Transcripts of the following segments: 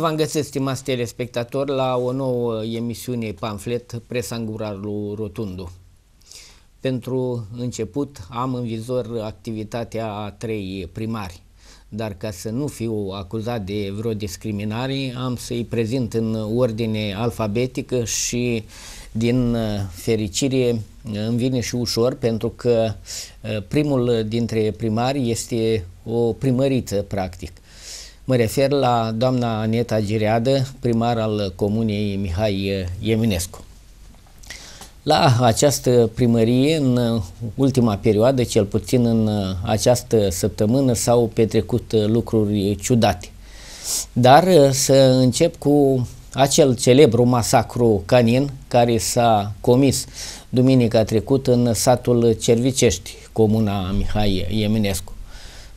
v-am găsit, stimați telespectatori, la o nouă emisiune pamflet Presa în lui Rotundu. Pentru început am în vizor activitatea a trei primari, dar ca să nu fiu acuzat de vreo discriminare, am să-i prezint în ordine alfabetică și din fericire îmi vine și ușor pentru că eh, primul dintre primari este o primăriță practic Mă refer la doamna Aneta Gireadă, primar al comunei Mihai Eminescu. La această primărie, în ultima perioadă, cel puțin în această săptămână, s-au petrecut lucruri ciudate. Dar să încep cu acel celebru masacru canin care s-a comis duminica trecută în satul Cervicești, comuna Mihai Eminescu.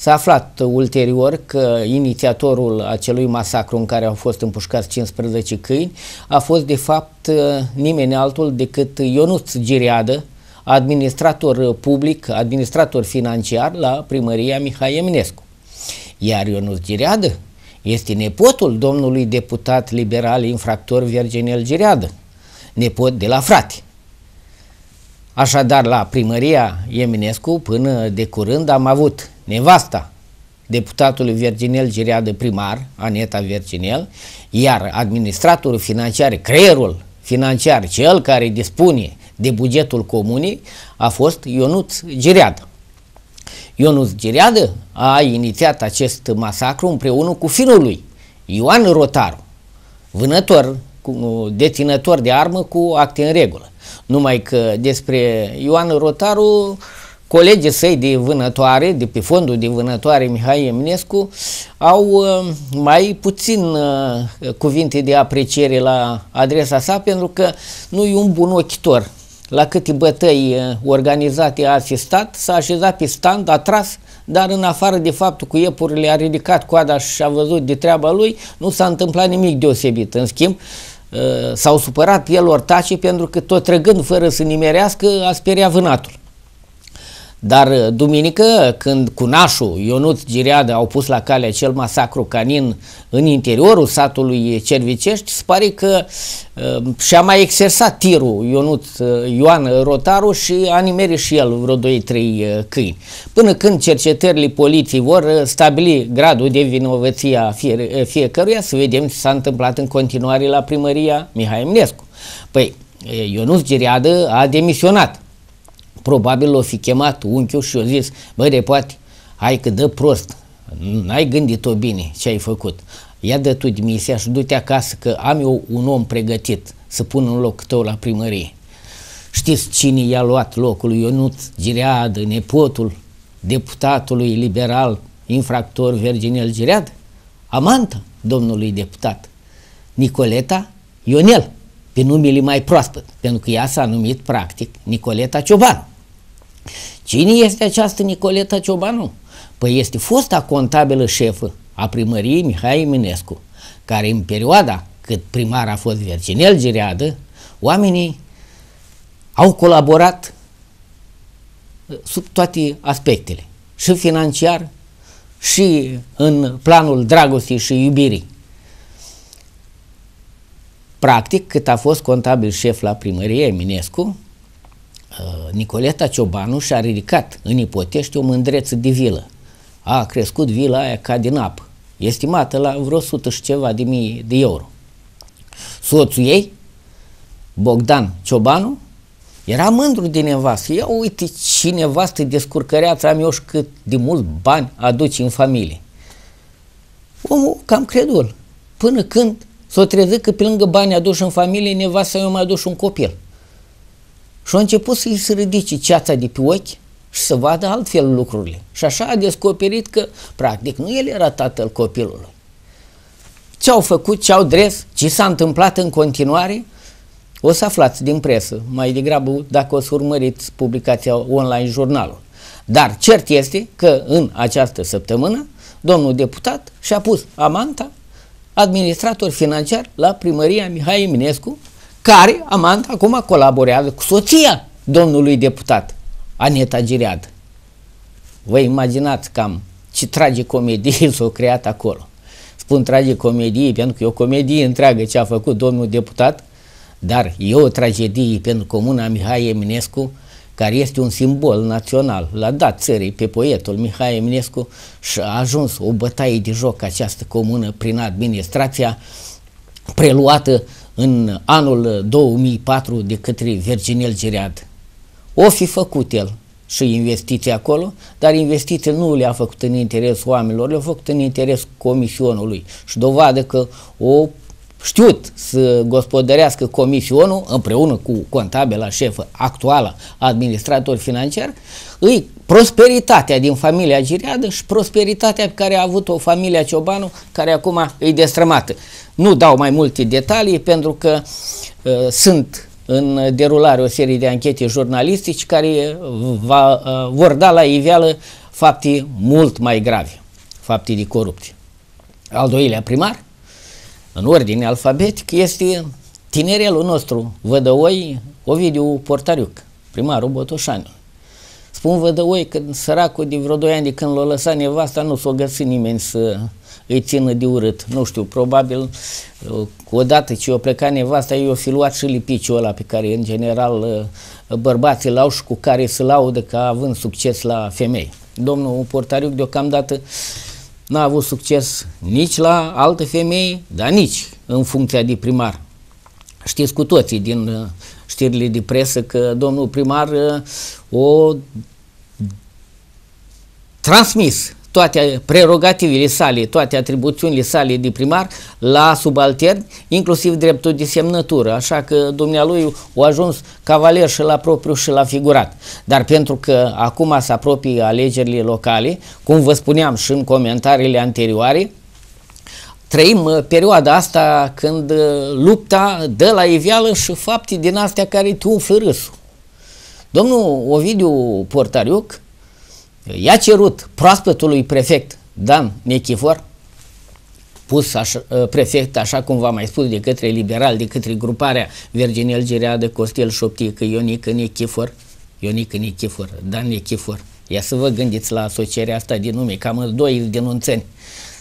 S-a aflat ulterior că inițiatorul acelui masacru în care au fost împușcați 15 câini a fost de fapt nimeni altul decât Ionuț Giriadă, administrator public, administrator financiar la primăria Mihai Eminescu. Iar Ionuț Giriadă este nepotul domnului deputat liberal infractor Virginel Giriadă, nepot de la frate. Așadar, la primăria Eminescu, până de curând, am avut nevasta deputatului Virginel Girea de primar, Aneta Virginel, iar administratorul financiar, creierul financiar, cel care dispune de bugetul comunii, a fost Ionuț Gireadă. Ionuț Gireadă a inițiat acest masacru împreună cu finul lui, Ioan Rotaru, vânător, deținător de armă cu act în regulă. Numai că despre Ioan Rotaru, colegii săi de vânătoare, de pe fondul de vânătoare Mihai Eminescu, au uh, mai puțin uh, cuvinte de apreciere la adresa sa, pentru că nu e un bun ochitor. La câte bătăi uh, organizate a asistat, s-a așezat pe stand, a tras, dar în afară de faptul că iepurile a ridicat coada și a văzut de treaba lui, nu s-a întâmplat nimic deosebit. În schimb, Eh, s-au supărat el ortacii pentru că tot trăgând fără să nimerească a speriat vânatul. Dar uh, duminică, când Cunașul, Ionut Gireadă au pus la cale acel masacru canin în interiorul satului Cervicești, se pare că uh, și-a mai exersat tirul Ionut uh, Ioan Rotaru și a nimerit și el vreo 2-3 uh, câini. Până când cercetările poliției vor uh, stabili gradul de vinovăție a fie, uh, fiecăruia, să vedem ce s-a întâmplat în continuare la primăria Mihai Eminescu. Păi, Ionuț Gireadă a demisionat Probabil l-o fi chemat unchiul și o zis, băi, poate, hai că dă prost, n-ai gândit-o bine ce ai făcut. Ia dă tu dimisia și du-te acasă că am eu un om pregătit să pun în loc tău la primărie. Știți cine i-a luat locul lui Ionut Gireadă, nepotul deputatului liberal infractor Virginel Gireadă? Amanta domnului deputat, Nicoleta Ionel, pe numele mai proaspăt, pentru că ea s-a numit practic Nicoleta Cioban. Cine este această Nicoleta Ciobanu? Păi este fosta contabilă șefă a primăriei Mihai Eminescu, care în perioada cât primar a fost Vercinel Gireadă, oamenii au colaborat uh, sub toate aspectele, și financiar, și în planul dragostei și iubirii. Practic, cât a fost contabil șef la primărie, Eminescu, Uh, Nicoleta Ciobanu și-a ridicat în Ipotești o mândreță de vilă. A crescut vila aia ca din apă, estimată la vreo sută și ceva de mii de euro. Soțul ei, Bogdan Ciobanu, era mândru de nevastă. Ia uite ce nevastă descurcăreață am eu și cât de mulți bani aduci în familie. Omul cam credul. Până când s-o trezit că pe lângă bani aduși în familie, nevasta eu mai aduși un copil. Și a început să-i se ridice ceața de pe ochi și să vadă altfel lucrurile. Și așa a descoperit că, practic, nu el era tatăl copilului. Ce au făcut, ce au dres, ce s-a întâmplat în continuare, o să aflați din presă, mai degrabă dacă o să urmăriți publicația online jurnalul. Dar cert este că în această săptămână, domnul deputat și-a pus amanta administrator financiar la primăria Mihai Eminescu, care, amant, acum colaborează cu soția domnului deputat, Aneta Gireadă. Vă imaginați cam ce tragicomedie s-a creat acolo. Spun tragicomedie pentru că e o comedie întreagă ce a făcut domnul deputat, dar e o tragedie pentru comuna Mihai Eminescu, care este un simbol național, l-a dat țării pe poetul Mihai Eminescu și a ajuns o bătaie de joc această comună prin administrația preluată în anul 2004 de către Virginel Gireat. O fi făcut el și investiții acolo, dar investiții nu le-a făcut în interesul oamenilor, le-a făcut în interesul comisionului și dovadă că o știut să gospodărească comisionul împreună cu contabila șefă actuală administrator financiar, îi prosperitatea din familia Giriadă și prosperitatea pe care a avut-o familia Ciobanu, care acum e destrămată. Nu dau mai multe detalii pentru că uh, sunt în derulare o serie de anchete jurnalistici care va, uh, vor da la iveală fapte mult mai grave, fapte de corupție. Al doilea primar, în ordine alfabetic este tinerelul nostru, Vădăoi Ovidiu Portariuc, primarul Botoșani. Spun Vădăoi că săracul de vreo 2 ani de când l-a lăsat nevasta nu s-a găsit nimeni să îi țină de urât. Nu știu, probabil odată ce o plecat nevasta, i-o fi luat și lipiciul ăla pe care în general bărbații l-au și cu care se laudă ca având succes la femei. Domnul Portariuc deocamdată n-a avut succes nici la alte femei, dar nici în funcția de primar. Știți cu toții din uh, știrile de presă că domnul primar uh, o transmis toate prerogativele sale, toate atribuțiunile sale de primar la subaltern, inclusiv dreptul de semnătură, așa că dumnealui a ajuns cavaler și la propriu și la figurat. Dar pentru că acum se apropie alegerile locale, cum vă spuneam și în comentariile anterioare, trăim uh, perioada asta când uh, lupta dă la iveală și fapte din astea care te umflă râsul. Domnul Ovidiu Portariuc I-a cerut proaspătului prefect Dan Nechifor, pus așa, ă, prefect, așa cum v-am mai spus, de către liberal, de către gruparea Virginel Gireadă, Costel Șoptică, Ionică Nechifor, Ionică Nechifor, Dan Nechifor. Ia să vă gândiți la asocierea asta din nume, cam doi denunțeni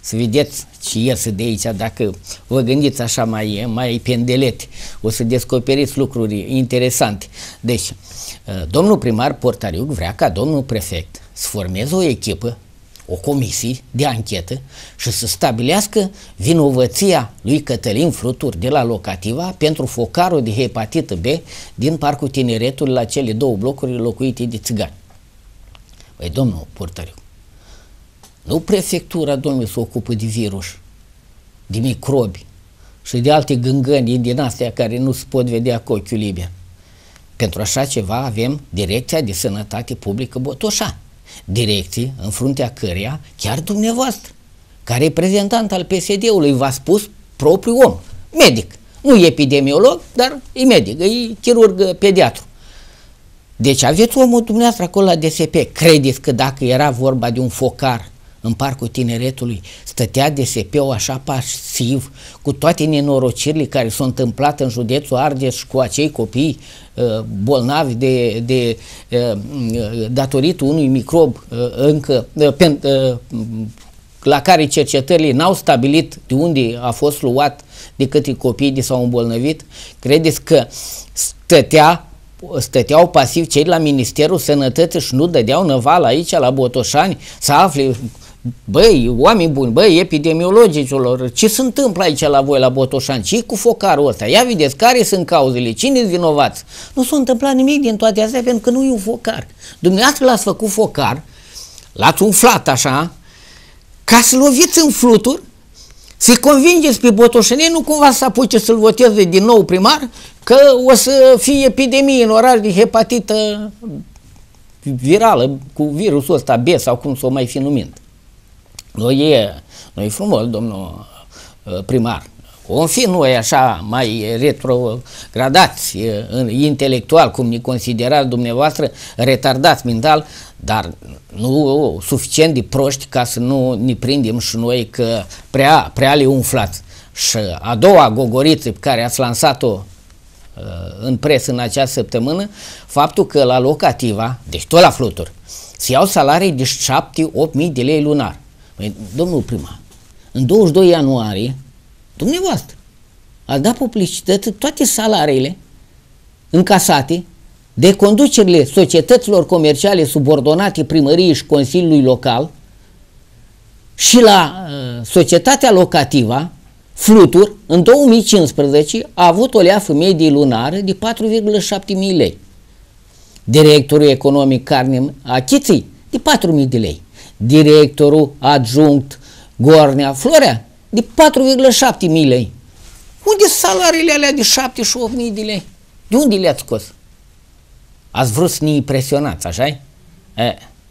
să vedeți ce iese de aici, dacă vă gândiți așa mai, mai pendelet, o să descoperiți lucruri interesante. Deci, uh, domnul primar Portariuc vrea ca domnul prefect să formeze o echipă, o comisie de anchetă și să stabilească vinovăția lui Cătălin Fruturi de la Locativa pentru focarul de hepatită B din Parcul Tineretului la cele două blocuri locuite de țigani. Păi domnul Portariuc, nu prefectura, domnule, se ocupă de virus, de microbi și de alte gângăni din astea care nu se pot vedea cu ochiul liber. Pentru așa ceva avem Direcția de Sănătate Publică Botoșa, direcții în fruntea căreia chiar dumneavoastră, ca reprezentant al PSD-ului, v-a spus propriu om, medic. Nu e epidemiolog, dar e medic, e chirurg pediatru. Deci aveți omul dumneavoastră acolo la DSP. Credeți că dacă era vorba de un focar în Parcul Tineretului, stătea DSP-ul așa pasiv, cu toate nenorocirile care s-au întâmplat în județul Argeș cu acei copii uh, bolnavi de, de, de uh, datorită unui microb uh, încă pe, la care cercetările n-au stabilit de unde a fost luat de câte copii de s-au îmbolnăvit, credeți că stătea stăteau pasiv cei la Ministerul Sănătății și nu dădeau năval aici la Botoșani să afle Băi, oameni buni, băi, epidemiologicilor, ce se întâmplă aici la voi, la Botoșan? ce cu focarul ăsta? Ia vedeți, care sunt cauzele? cine sunt vinovați? Nu s-a întâmplat nimic din toate astea, pentru că nu e un focar. Dumneavoastră l-ați făcut focar, l-ați umflat așa, ca să loviți în fluturi, să-i convingeți pe Botoșanie, nu cumva să apuce să-l voteze din nou primar, că o să fie epidemie în oraș de hepatită virală, cu virusul ăsta B sau cum s-o mai fi numit. Nu e, nu e frumos, domnul uh, primar. Om fi noi așa mai retrogradați intelectual, cum ne considerați dumneavoastră, retardați mental, dar nu suficient de proști ca să nu ne prindem și noi că prea, prea le umflați. Și a doua gogoriță pe care ați lansat-o uh, în presă în această săptămână, faptul că la locativa, deci tot la fluturi, se iau salarii de 7-8 mii de lei lunar. Păi, domnul primar, în 22 ianuarie, dumneavoastră, a dat publicități toate salariile încasate de conducerile societăților comerciale subordonate primăriei și Consiliului Local și la uh, societatea locativă, Flutur, în 2015, a avut o leafă medie lunară de 4,7 mii lei. Directorul economic Carnim Achiții de 4 mii de lei directorul adjunct Gornea Florea de 4,7 mii lei. Unde salariile alea de 7 mii de lei? De unde le-ați scos? Ați vrut să ne impresionați, așa e?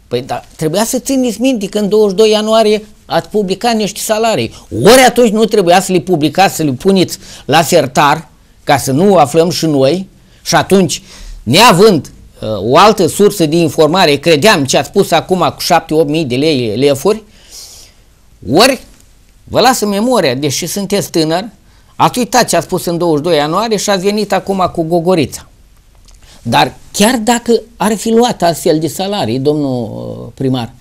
Păi da, trebuia să țineți minte că în 22 ianuarie ați publicat niște salarii. Ori atunci nu trebuia să le publicați, să le puneți la sertar, ca să nu aflăm și noi, și atunci, neavând Uh, o altă sursă de informare, credeam ce a spus acum cu 7-8 mii de lei lefuri, ori vă lasă memoria, deși sunteți tânăr, ați uitat ce a spus în 22 ianuarie și ați venit acum cu gogorița. Dar chiar dacă ar fi luat astfel de salarii, domnul uh, primar,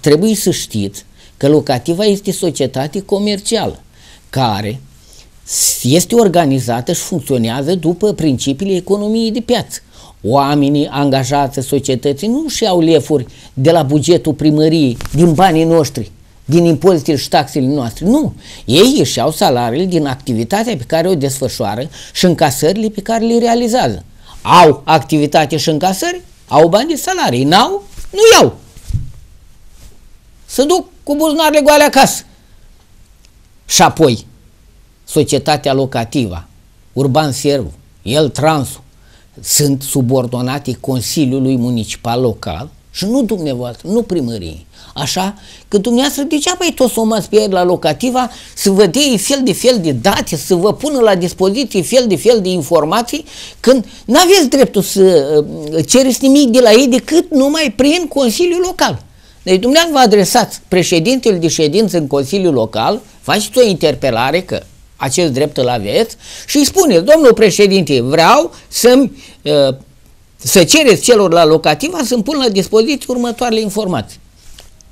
trebuie să știți că locativa este societate comercială care este organizată și funcționează după principiile economiei de piață oamenii angajați societății nu și au lefuri de la bugetul primăriei, din banii noștri, din impozitele și taxele noastre. Nu. Ei își au salariile din activitatea pe care o desfășoară și încasările pe care le realizează. Au activitate și încasări, au bani de salarii. N-au, nu iau. Să duc cu buzunarele goale acasă. Și apoi, societatea locativă, Urban Serv, El Transu, sunt subordonate Consiliului Municipal Local și nu dumneavoastră, nu primării. Așa că dumneavoastră degeaba e tot o pe la locativa să vă dea fel de fel de date, să vă pună la dispoziție fel de fel de informații, când nu aveți dreptul să uh, cereți nimic de la ei decât numai prin Consiliul Local. Deci dumneavoastră vă adresați președintele de ședință în Consiliul Local, faceți o interpelare că acest drept îl aveți și îi spune, domnul președinte, vreau să ă, să cereți celor la locativa să-mi pun la dispoziție următoarele informații.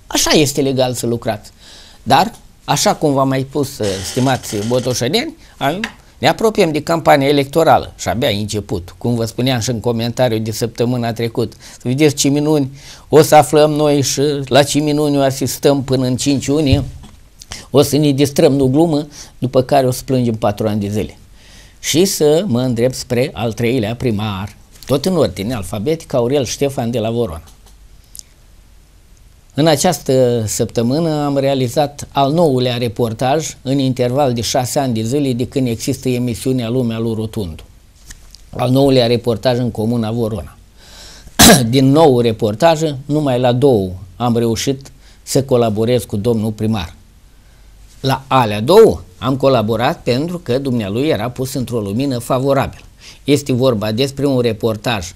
Așa este legal să lucrați. Dar, așa cum v-am mai pus, ă, stimați botoșăneni, ne apropiem de campania electorală și abia a început. Cum vă spuneam și în comentariu de săptămâna trecută, să vedeți ce minuni o să aflăm noi și la ce minuni o asistăm până în 5 iunie. O să ne distrăm, nu glumă, după care o să plângem patru ani de zile. Și să mă îndrept spre al treilea primar, tot în ordine alfabetică, Aurel Ștefan de la Voron. În această săptămână am realizat al nouălea reportaj în interval de șase ani de zile de când există emisiunea Lumea lui Rotundu. Al nouălea reportaj în Comuna Vorona. Din nou reportaje, numai la două am reușit să colaborez cu domnul primar. La alea două am colaborat pentru că dumnealui era pus într-o lumină favorabilă. Este vorba despre un reportaj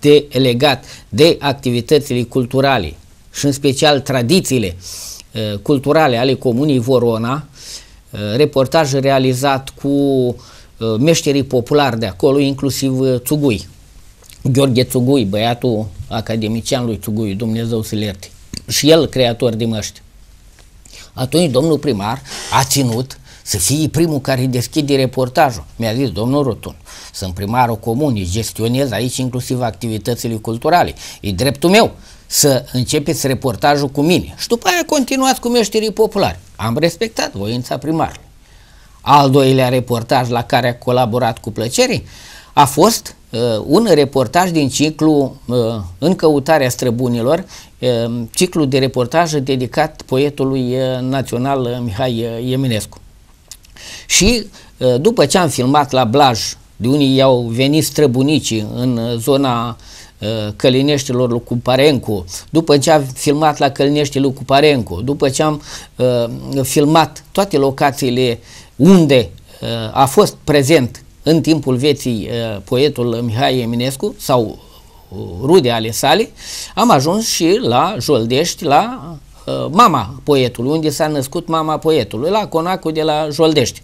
de, legat de activitățile culturale și în special tradițiile uh, culturale ale comunii Vorona, uh, reportaj realizat cu uh, meșterii populari de acolo, inclusiv uh, Tugui, Gheorghe Tugui, băiatul academician lui Tugui, Dumnezeu Silerti, Și el creator de măști. Atunci domnul primar a ținut să fie primul care deschide reportajul. Mi-a zis domnul Rotun, sunt primarul comunii, gestionez aici inclusiv activitățile culturale. E dreptul meu să începeți reportajul cu mine și după aia continuați cu meșterii populari. Am respectat voința primarului. Al doilea reportaj la care a colaborat cu plăcere a fost Uh, un reportaj din ciclu uh, În căutarea străbunilor, uh, ciclu de reportaj dedicat poetului național Mihai Eminescu. Și după ce am filmat la Blaj, de unii i-au venit străbunicii în zona Călineștilor lui Cuparencu, după ce am filmat la Călineștii lui Cuparencu, după ce am uh, filmat toate locațiile unde uh, a fost prezent în timpul vieții poetul Mihai Eminescu sau uh, rude ale sale, am ajuns și la Joldești, la uh, mama poetului, unde s-a născut mama poetului, la conacul de la Joldești.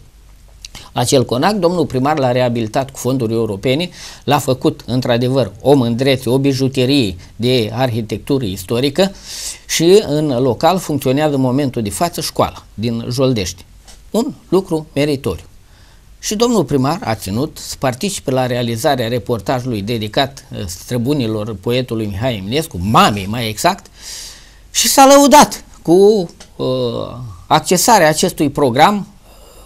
Acel conac, domnul primar l-a reabilitat cu fonduri europene, l-a făcut într-adevăr o mândrețe, o bijuterie de arhitectură istorică și în local funcționează în momentul de față școala din Joldești. Un lucru meritoriu și domnul primar a ținut să participe la realizarea reportajului dedicat uh, străbunilor poetului Mihai Eminescu, mamei mai exact, și s-a lăudat cu uh, accesarea acestui program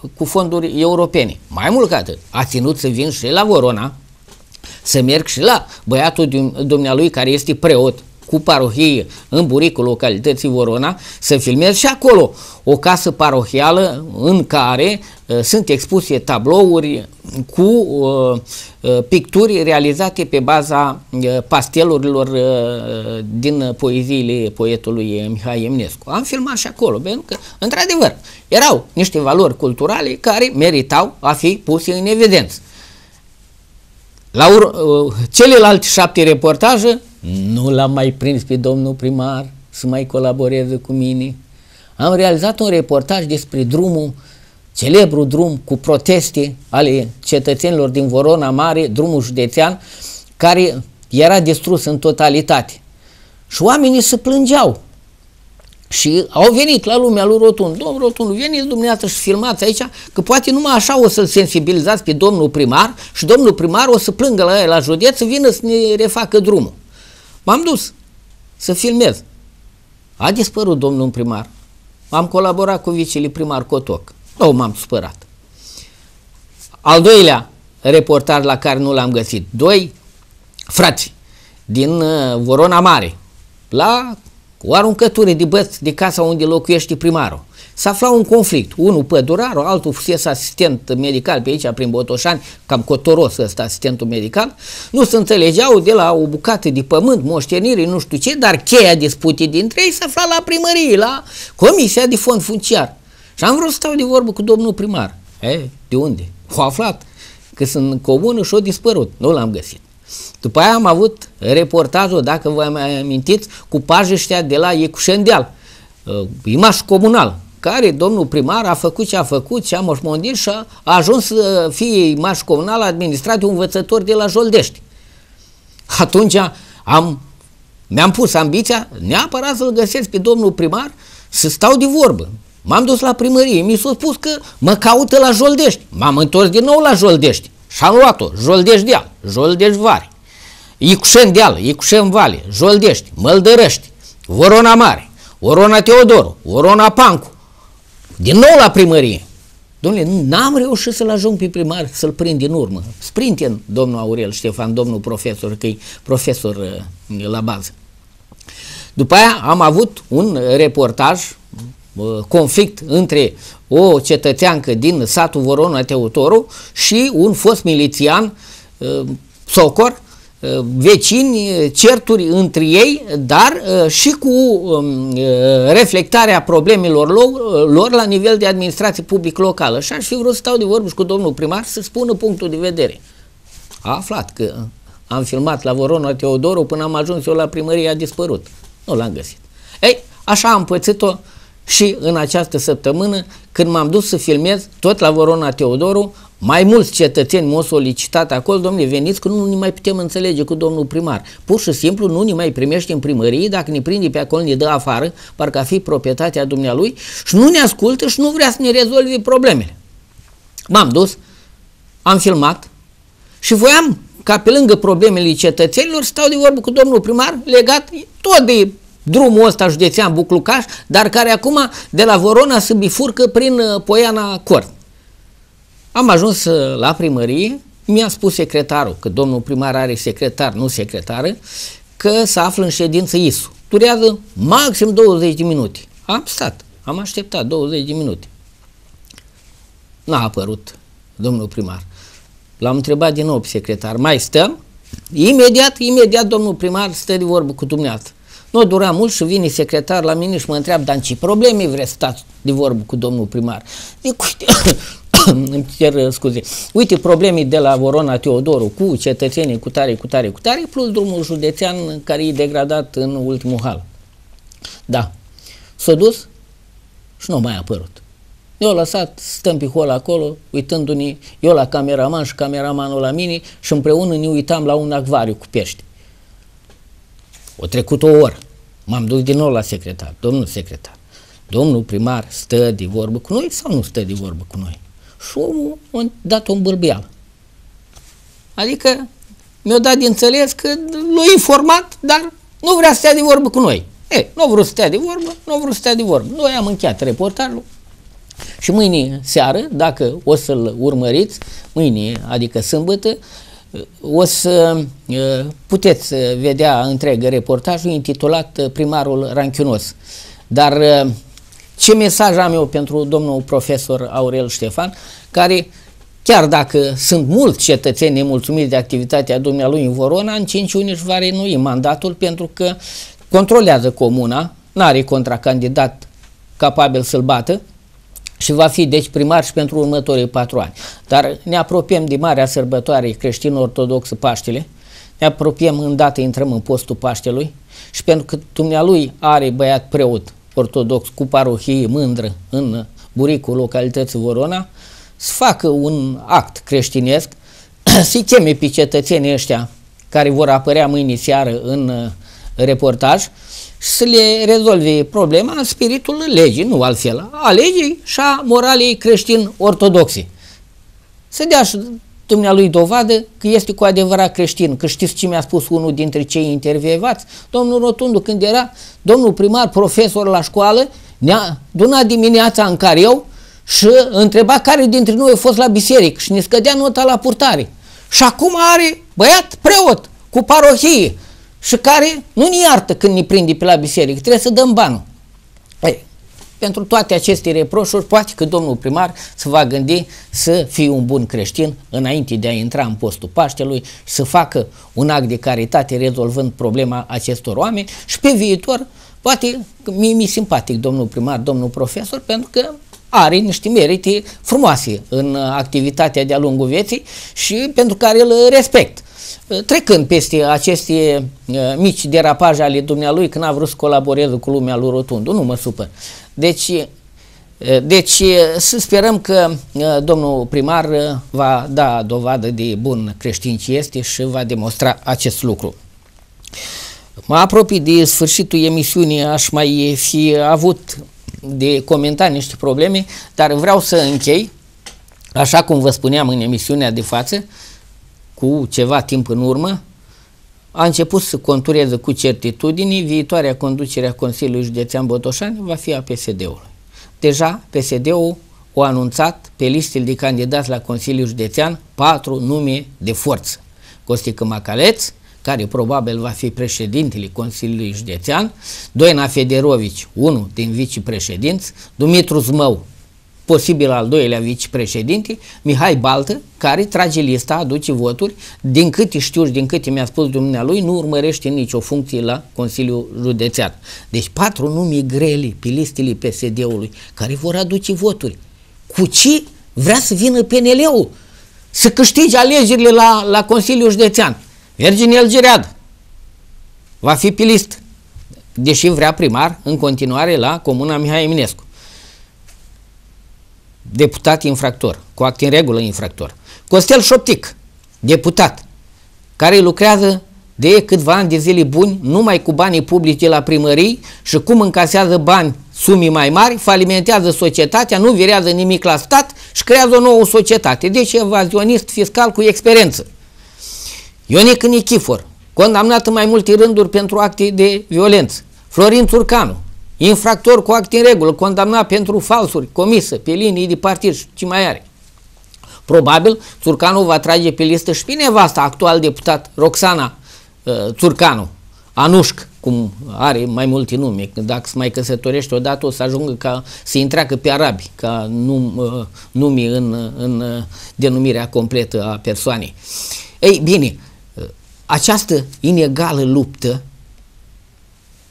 uh, cu fonduri europene. Mai mult ca atât, a ținut să vin și la Vorona, să merg și la băiatul dumnealui care este preot cu parohie în buricul localității Vorona să filmez și acolo o casă parohială în care uh, sunt expuse tablouri cu uh, uh picturi realizate pe baza uh, pastelurilor uh, din poeziile poetului Mihai Emnescu. Am filmat și acolo, pentru că, într-adevăr, erau niște valori culturale care meritau a fi puse în evidență. La uh, celelalte șapte reportaje nu l-am mai prins pe domnul primar să mai colaboreze cu mine. Am realizat un reportaj despre drumul, celebru drum cu proteste ale cetățenilor din Vorona Mare, drumul județean, care era distrus în totalitate. Și oamenii se plângeau. Și au venit la lumea lui Rotund. Domnul Rotund, veniți dumneavoastră și filmați aici, că poate numai așa o să-l sensibilizați pe domnul primar și domnul primar o să plângă la el la județ să vină să ne refacă drumul. M-am dus să filmez. A dispărut domnul primar. Am colaborat cu vicele primar Cotoc. Nu m-am supărat. Al doilea reportar la care nu l-am găsit. Doi frați din uh, Vorona Mare. La o aruncătură de băț de casa unde locuiește primarul se aflau în conflict. Unul pădurarul, altul fusese asistent medical pe aici, prin Botoșani, cam cotoros ăsta asistentul medical. Nu se înțelegeau de la o bucată de pământ, moștenire, nu știu ce, dar cheia disputii dintre ei se afla la primărie, la Comisia de Fond Funciar. Și am vrut să stau de vorbă cu domnul primar. E, de unde? O aflat că sunt în comună și o dispărut. Nu l-am găsit. După aia am avut reportajul, dacă vă amintiți, cu pajiștea de la Ecușendeal, uh, imaș comunal, care domnul primar a făcut ce a făcut ce a moșmondit și a, a ajuns să fie maș comunal administrat un învățător de la Joldești. Atunci am, mi-am pus ambiția neapărat să-l găsesc pe domnul primar să stau de vorbă. M-am dus la primărie, mi s-a spus că mă caută la Joldești. M-am întors din nou la Joldești și am luat-o. Joldești deal, Joldești vari, Icușen deal, Icușen vale, Joldești, Măldărăști, Vorona Mare, Orona Teodoro, Orona Pancu, din nou la primărie. Domnule, n-am reușit să-l ajung pe primar, să-l prind din urmă. sprinte domnul Aurel Ștefan, domnul profesor, că e profesor uh, la bază. După aia am avut un reportaj, uh, conflict între o cetățeancă din satul Voronă Teutoru și un fost milițian, uh, Socor, Uh, vecini, uh, certuri între ei, dar uh, și cu um, reflectarea problemelor lor la nivel de administrație public locală. Și aș fi vrut să stau de vorbă cu domnul primar să spună punctul de vedere. A aflat că am filmat la Voronul Teodoro până am ajuns eu la primărie, a dispărut. Nu l-am găsit. Ei, așa am pățit-o și în această săptămână, când m-am dus să filmez, tot la Vorona Teodoru, mai mulți cetățeni m-au solicitat acolo, domnule, veniți că nu ne mai putem înțelege cu domnul primar. Pur și simplu nu ne mai primește în primărie, dacă ne prinde pe acolo, ne dă afară, parcă a fi proprietatea dumnealui și nu ne ascultă și nu vrea să ne rezolve problemele. M-am dus, am filmat și voiam ca pe lângă problemele cetățenilor stau de vorbă cu domnul primar legat tot de drumul ăsta județean Buclucaș, dar care acum de la Vorona se bifurcă prin uh, Poiana Cort. Am ajuns uh, la primărie, mi-a spus secretarul, că domnul primar are secretar, nu secretară, că se află în ședință ISU. Durează maxim 20 de minute. Am stat, am așteptat 20 de minute. N-a apărut domnul primar. L-am întrebat din nou pe secretar, mai stăm? Imediat, imediat domnul primar stă de vorbă cu dumneavoastră. Nu dura mult și vine secretar la mine și mă întreabă, dar în ce probleme vreți să stați de vorbă cu domnul primar? Zic, uite, îmi cer uh, scuze. Uite, problemii de la Vorona Teodoru cu cetățenii cu tare, cu tare, cu tare, plus drumul județean care e degradat în ultimul hal. Da. S-a dus și nu a mai apărut. Eu lăsat, stăm pe hol acolo, uitându-ne, eu la cameraman și cameramanul la mine și împreună ne uitam la un acvariu cu pești. O trecut o oră. M-am dus din nou la secretar, domnul secretar. Domnul primar stă de vorbă cu noi sau nu stă de vorbă cu noi? și omul a dat un bâlbeal. Adică mi-a dat de înțeles că l-a informat, dar nu vrea să stea de vorbă cu noi. E, nu vreau să stea de vorbă, nu vreau să stea de vorbă. Noi am încheiat reportajul și mâine seară, dacă o să-l urmăriți, mâine, adică sâmbătă, o să puteți vedea întreg reportajul intitulat Primarul Ranchiunos. Dar ce mesaj am eu pentru domnul profesor Aurel Ștefan, care chiar dacă sunt mulți cetățeni nemulțumiți de activitatea dumnealui în Vorona, în 5 iunie își va renui mandatul pentru că controlează comuna, nu are contracandidat capabil să-l bată și va fi deci primar și pentru următorii patru ani. Dar ne apropiem de marea sărbătoare creștin-ortodoxă Paștele, ne apropiem în dată intrăm în postul Paștelui și pentru că dumnealui are băiat preot ortodox cu parohie mândră în buricul localității Vorona, să facă un act creștinesc, să-i cheme pe cetățenii ăștia care vor apărea mâine seară în uh, reportaj să le rezolve problema în spiritul legii, nu altfel, a legii și a moralei creștin-ortodoxe. Să dea și dumnealui dovadă că este cu adevărat creștin. Că știți ce mi-a spus unul dintre cei intervievați? Domnul Rotundu, când era domnul primar, profesor la școală, ne-a dunat dimineața în care eu și întreba care dintre noi a fost la biserică și ne scădea nota la purtare. Și acum are băiat preot cu parohie și care nu ne iartă când ne prinde pe la biserică, trebuie să dăm banul. Ei, pentru toate aceste reproșuri, poate că domnul primar se va gândi să fie un bun creștin înainte de a intra în postul Paștelui, să facă un act de caritate rezolvând problema acestor oameni și pe viitor, poate mi-e simpatic domnul primar, domnul profesor, pentru că are niște merite frumoase în activitatea de-a lungul vieții și pentru care îl respect. Trecând peste aceste uh, mici derapaje ale dumnealui când a vrut să colaboreze cu lumea lui Rotundu, nu mă supăr. Deci, uh, deci uh, să sperăm că domnul primar va da dovadă de bun creștin ce este și va demonstra acest lucru. Mă apropii de sfârșitul emisiunii, aș mai fi avut de comenta niște probleme, dar vreau să închei, așa cum vă spuneam în emisiunea de față, cu ceva timp în urmă, a început să contureze cu certitudini viitoarea conducere a Consiliului Județean Botoșani va fi a PSD-ului. Deja PSD-ul a anunțat pe listele de candidați la Consiliul Județean patru nume de forță. Costică Macaleț, care probabil va fi președintele Consiliului Județean, Doina Federovici, unul din vicepreședinți, Dumitru Zmău, posibil al doilea vicepreședinte, Mihai Baltă, care trage lista, aduce voturi, din câte știu și din câte mi-a spus dumnealui, nu urmărește nicio funcție la Consiliul Județean. Deci patru nume grele pe listele PSD-ului, care vor aduce voturi. Cu ce vrea să vină PNL-ul? Să câștige alegerile la, la Consiliul Județean. Ergin Gireadă va fi pilist, deși vrea primar în continuare la Comuna Mihai Eminescu. Deputat infractor, cu act în regulă infractor. Costel Șoptic, deputat, care lucrează de câțiva ani de zile buni numai cu banii publici la primării și cum încasează bani sumii mai mari, falimentează societatea, nu virează nimic la stat și creează o nouă societate. Deci evazionist fiscal cu experiență. Ionic Nichifor, condamnat în mai multe rânduri pentru acte de violență. Florin Turcanu, infractor cu acte în regulă, condamnat pentru falsuri comise pe linii de partid și ce mai are. Probabil, Turcanu va trage pe listă și pe nevasta actual deputat Roxana uh, Turcanu, Anușc, cum are mai multe nume, dacă se mai căsătorește odată o să ajungă ca să intreacă pe arabi, ca num, uh, nume în, uh, în uh, denumirea completă a persoanei. Ei, bine, această inegală luptă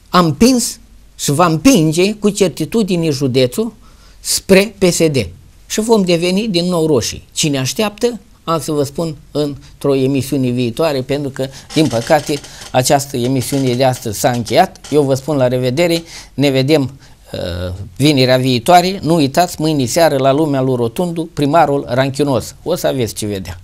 am pins și va împinge cu certitudine județul spre PSD. Și vom deveni din nou roșii. Cine așteaptă, am să vă spun într-o emisiune viitoare, pentru că, din păcate, această emisiune de astăzi s-a încheiat. Eu vă spun la revedere, ne vedem uh, vinerea viitoare. Nu uitați, mâine seară la lumea lui Rotundu, primarul Ranchinos. O să aveți ce vedea.